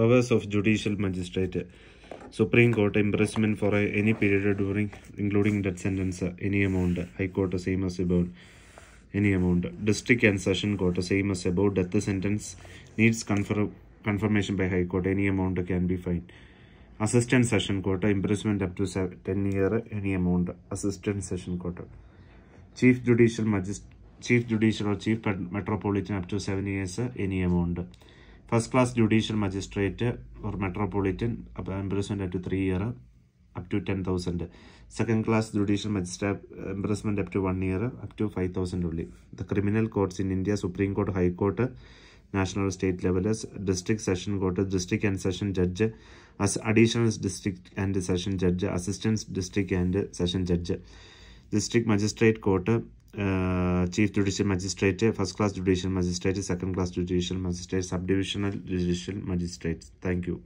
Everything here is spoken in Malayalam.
powers of judicial magistrate supreme court imprisonment for any period during including death sentence any amount high court same as above any amount district and session court same as above death sentence needs confirm confirmation by high court any amount can be fined assistant session court imprisonment up to 10 year any amount assistant session court chief judicial magistrate chief judicial or chief metropolitan up to 7 years any amount first class judicial magistrate or metropolitan imprisonment up to three year up to ten thousand second class judicial magistrate imprisonment up to one year up to five thousand ഉള്ളി the criminal courts in India supreme court high court national state level district session court district and session judge as additional district and session judge assistance district and session judge district magistrate court uh, chief judicial magistrate first class judicial magistrate second class judicial magistrate subdivisional judicial magistrate thank you